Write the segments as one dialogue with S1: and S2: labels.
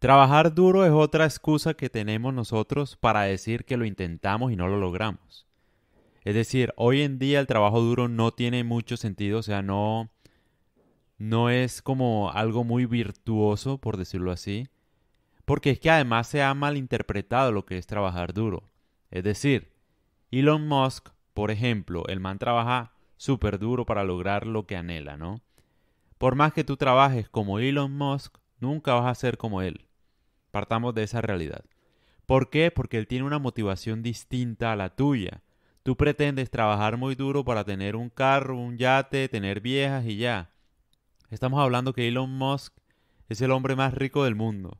S1: Trabajar duro es otra excusa que tenemos nosotros para decir que lo intentamos y no lo logramos. Es decir, hoy en día el trabajo duro no tiene mucho sentido, o sea, no, no es como algo muy virtuoso, por decirlo así, porque es que además se ha malinterpretado lo que es trabajar duro. Es decir, Elon Musk, por ejemplo, el man trabaja súper duro para lograr lo que anhela, ¿no? Por más que tú trabajes como Elon Musk, nunca vas a ser como él. Partamos de esa realidad. ¿Por qué? Porque él tiene una motivación distinta a la tuya. Tú pretendes trabajar muy duro para tener un carro, un yate, tener viejas y ya. Estamos hablando que Elon Musk es el hombre más rico del mundo.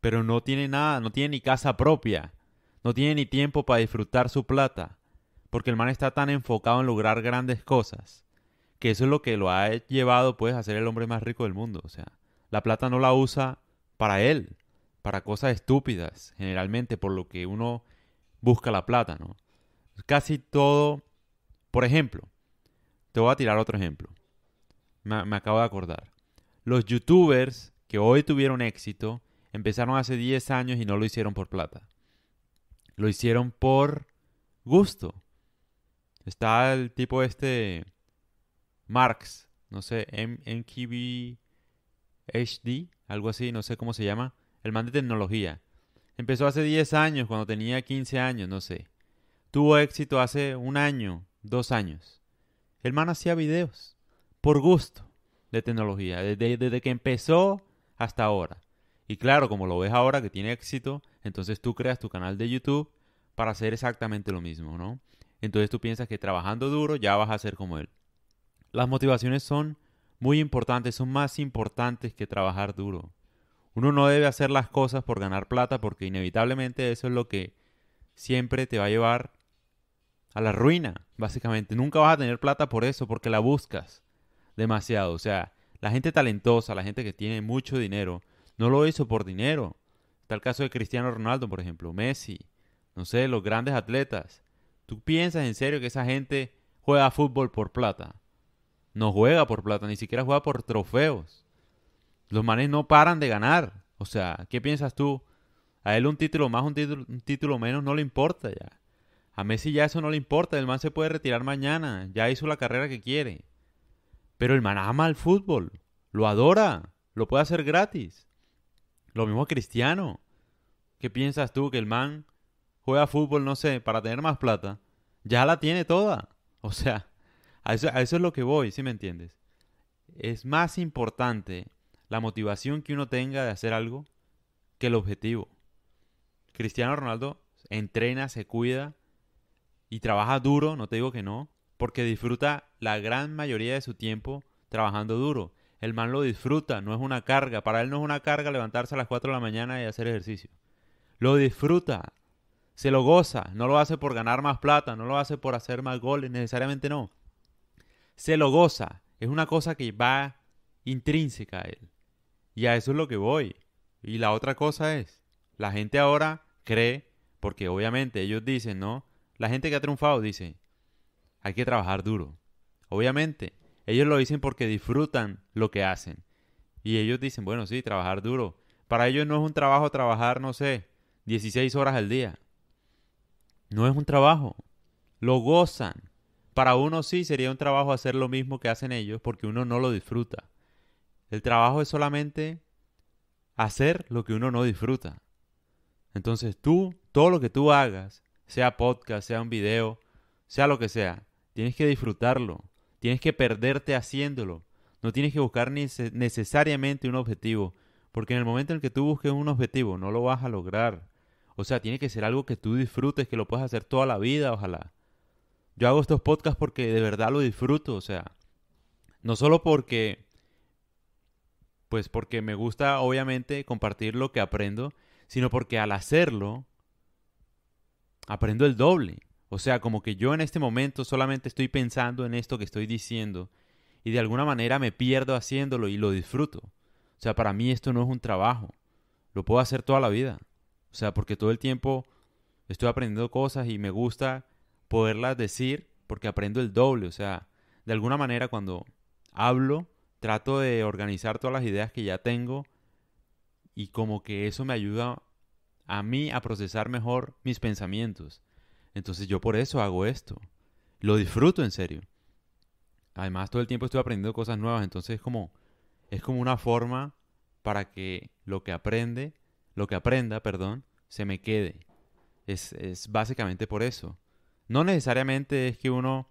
S1: Pero no tiene nada, no tiene ni casa propia. No tiene ni tiempo para disfrutar su plata. Porque el man está tan enfocado en lograr grandes cosas. Que eso es lo que lo ha llevado pues a ser el hombre más rico del mundo. O sea, la plata no la usa para él, para cosas estúpidas, generalmente por lo que uno busca la plata, ¿no? Casi todo, por ejemplo, te voy a tirar otro ejemplo, me, acabo de acordar. Los youtubers que hoy tuvieron éxito empezaron hace 10 años y no lo hicieron por plata. Lo hicieron por gusto. Está el tipo este, Marx, no sé, M HD, algo así, no sé cómo se llama, el man de tecnología. Empezó hace 10 años, cuando tenía 15 años, no sé. Tuvo éxito hace un año, dos años. El man hacía videos, por gusto, de tecnología, desde, que empezó hasta ahora. Y claro, como lo ves ahora que tiene éxito, entonces tú creas tu canal de YouTube para hacer exactamente lo mismo, ¿no? Entonces tú piensas que trabajando duro ya vas a ser como él. Las motivaciones son muy importantes, son más importantes que trabajar duro. Uno no debe hacer las cosas por ganar plata porque inevitablemente eso es lo que siempre te va a llevar a la ruina, básicamente. Nunca vas a tener plata por eso porque la buscas demasiado. O sea, la gente talentosa, la gente que tiene mucho dinero, no lo hizo por dinero. Está el caso de Cristiano Ronaldo, por ejemplo, Messi, no sé, los grandes atletas. ¿Tú piensas en serio que esa gente juega fútbol por plata? No juega por plata, ni siquiera juega por trofeos. Los manes no paran de ganar. O sea, ¿qué piensas tú? A él un título más, un título, menos no le importa ya. A Messi ya eso no le importa, el man se puede retirar mañana, ya hizo la carrera que quiere. Pero el man ama el fútbol, lo adora, lo puede hacer gratis. Lo mismo Cristiano. ¿Qué piensas tú que el man juega fútbol, no sé, para tener más plata? Ya la tiene toda. O sea, a eso, es lo que voy, si me entiendes? Es más importante la motivación que uno tenga de hacer algo que el objetivo. Cristiano Ronaldo entrena, se cuida y trabaja duro, no te digo que no, porque disfruta la gran mayoría de su tiempo trabajando duro. El man lo disfruta, no es una carga. Para él no es una carga levantarse a las 4 de la mañana y hacer ejercicio. Lo disfruta, se lo goza, no lo hace por ganar más plata, no lo hace por hacer más goles, necesariamente no se lo goza. Es una cosa que va intrínseca a él. Y a eso es lo que voy. Y la otra cosa es, la gente ahora cree, porque obviamente ellos dicen, ¿no? La gente que ha triunfado dice, hay que trabajar duro. Obviamente, ellos lo dicen porque disfrutan lo que hacen. Y ellos dicen, bueno, sí, trabajar duro. Para ellos no es un trabajo trabajar, no sé, 16 horas al día. No es un trabajo. Lo gozan. Para uno sí sería un trabajo hacer lo mismo que hacen ellos porque uno no lo disfruta. El trabajo es solamente hacer lo que uno no disfruta. Entonces tú, todo lo que tú hagas, sea podcast, sea un video, sea lo que sea, tienes que disfrutarlo, tienes que perderte haciéndolo. No tienes que buscar necesariamente un objetivo, porque en el momento en que tú busques un objetivo no lo vas a lograr. O sea, tiene que ser algo que tú disfrutes, que lo puedas hacer toda la vida, ojalá. Yo hago estos podcasts porque de verdad lo disfruto, o sea, no solo porque, pues porque me gusta obviamente compartir lo que aprendo, sino porque al hacerlo, aprendo el doble. O sea, como que yo en este momento solamente estoy pensando en esto que estoy diciendo y de alguna manera me pierdo haciéndolo y lo disfruto. O sea, para mí esto no es un trabajo. Lo puedo hacer toda la vida. O sea, porque todo el tiempo estoy aprendiendo cosas y me gusta poderlas decir porque aprendo el doble. O sea, de alguna manera cuando hablo, trato de organizar todas las ideas que ya tengo y como que eso me ayuda a mí a procesar mejor mis pensamientos. Entonces yo por eso hago esto. Lo disfruto en serio. Además todo el tiempo estoy aprendiendo cosas nuevas, entonces es como es como una forma para que lo que aprende, lo que aprenda, perdón, se me quede. Es, es básicamente por eso. No necesariamente es que uno,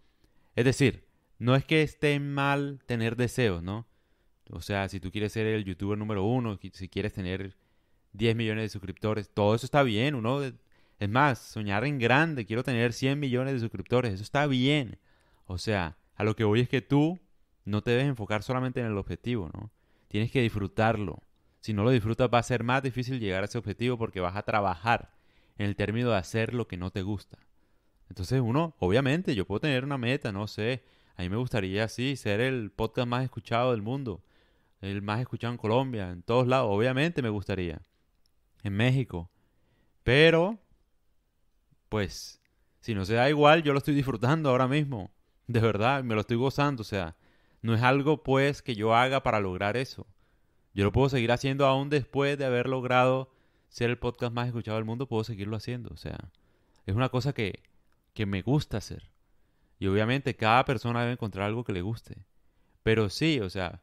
S1: es decir, no es que esté mal tener deseos, ¿no? O sea, si tú quieres ser el youtuber número uno, si quieres tener 10 millones de suscriptores, todo eso está bien, uno, es más, soñar en grande, quiero tener 100 millones de suscriptores, eso está bien. O sea, a lo que voy es que tú no te debes enfocar solamente en el objetivo, ¿no? Tienes que disfrutarlo. Si no lo disfrutas va a ser más difícil llegar a ese objetivo porque vas a trabajar en el término de hacer lo que no te gusta. Entonces uno, obviamente, yo puedo tener una meta, no sé. A mí me gustaría, sí, ser el podcast más escuchado del mundo. El más escuchado en Colombia, en todos lados. Obviamente me gustaría. En México. Pero, pues, si no se da igual, yo lo estoy disfrutando ahora mismo. De verdad, me lo estoy gozando. O sea, no es algo, pues, que yo haga para lograr eso. Yo lo puedo seguir haciendo aún después de haber logrado ser el podcast más escuchado del mundo. Puedo seguirlo haciendo. O sea, es una cosa que que me gusta hacer. Y obviamente cada persona debe encontrar algo que le guste. Pero sí, o sea,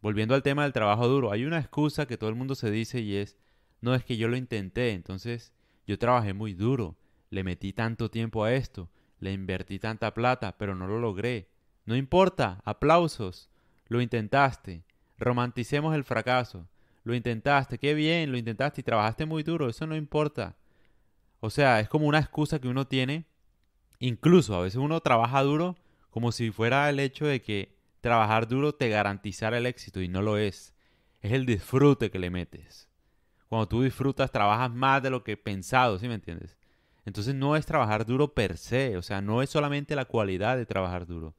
S1: volviendo al tema del trabajo duro, hay una excusa que todo el mundo se dice y es, no es que yo lo intenté, entonces yo trabajé muy duro, le metí tanto tiempo a esto, le invertí tanta plata, pero no lo logré. No importa, aplausos, lo intentaste, romanticemos el fracaso, lo intentaste, qué bien, lo intentaste y trabajaste muy duro, eso no importa. O sea, es como una excusa que uno tiene incluso a veces uno trabaja duro como si fuera el hecho de que trabajar duro te garantizara el éxito y no lo es. Es el disfrute que le metes. Cuando tú disfrutas, trabajas más de lo que pensado, ¿sí me entiendes? Entonces no es trabajar duro per se, o sea, no es solamente la cualidad de trabajar duro,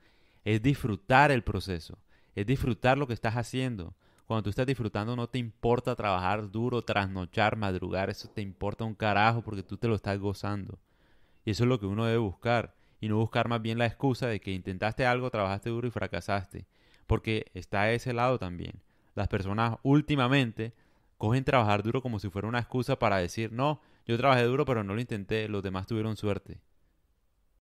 S1: es disfrutar el proceso, es disfrutar lo que estás haciendo. Cuando tú estás disfrutando no te importa trabajar duro, trasnochar, madrugar, eso te importa un carajo porque tú te lo estás gozando. Y eso es lo que uno debe buscar, y no buscar más bien la excusa de que intentaste algo, trabajaste duro y fracasaste, porque está ese lado también. Las personas últimamente cogen trabajar duro como si fuera una excusa para decir, no, yo trabajé duro pero no lo intenté, los demás tuvieron suerte.